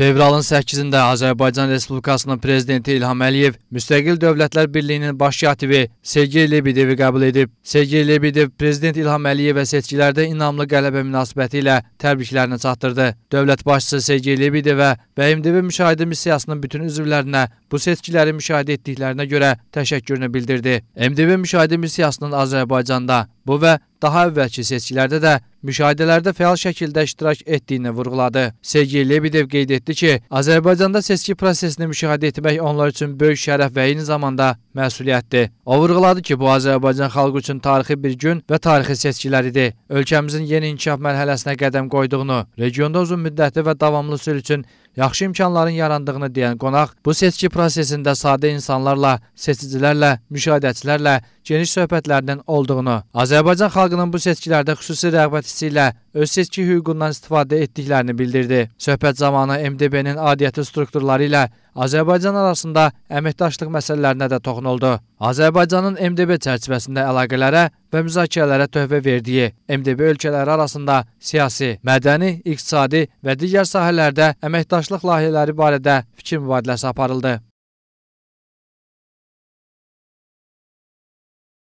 Fevralın 8-də Azərbaycan Respublikasının prezidenti İlham Əliyev Müstəqil Dövlətlər Birliyinin baş katibi Sergey Lebedevi qəbul edib. Sergey Lebedev prezident İlham Əliyevə seçkilərdə inamlı qələbə münasibəti ilə təbriklərini çatdırdı. Dövlət başçısı Sergey Lebedevə və MDB müşahidə missiyasının bütün üzvlərinə bu seçkiləri müşahidə etdiklərinə görə təşəkkürünü bildirdi. MDB müşahidə missiyasının Azərbaycanda bu və daha əvvəlki seçkilərdə də müşahidələrdə fəal şəkildə iştirak etdiyini vurğuladı. Sergey Lebedev qeyd etdi ki, Azərbaycanda seçki prosesini müşahidə etmək onlar üçün böyük şərəf və eyni zamanda məsuliyyətdir. O vurğuladı ki, bu Azərbaycan xalqı üçün tarixi bir gün və tarixi seçkilər idi. Ölkəmizin yeni inkişaf mərhələsinə qədəm qoyduğunu, regionda uzunmüddətli və davamlı sülh üçün yaxşı imkanların yarandığını deyən qonaq bu seçki prosesində sadə insanlarla, seçicilərlə, müşahidəçilərlə geniş söhbətlərinin olduğunu, Azərbaycan xalqının bu seçkilərdə xüsusi rəğbət istəkçisi ilə öz seçki hüququndan istifadə etdiklərini bildirdi. Söhbət zamanı MDB-nin adiyyəti strukturları ilə Azərbaycan arasında əməkdaşlıq məsələlərinə də toxunuldu. Azərbaycanın MDB çərçivəsində əlaqələrə və müzakirələrə töhvə verdiyi MDB ölkələri arasında siyasi, mədəni, iqtisadi və digər sahələrdə əməkdaşlıq layihələri barədə fikir mübadiləsi aparıldı.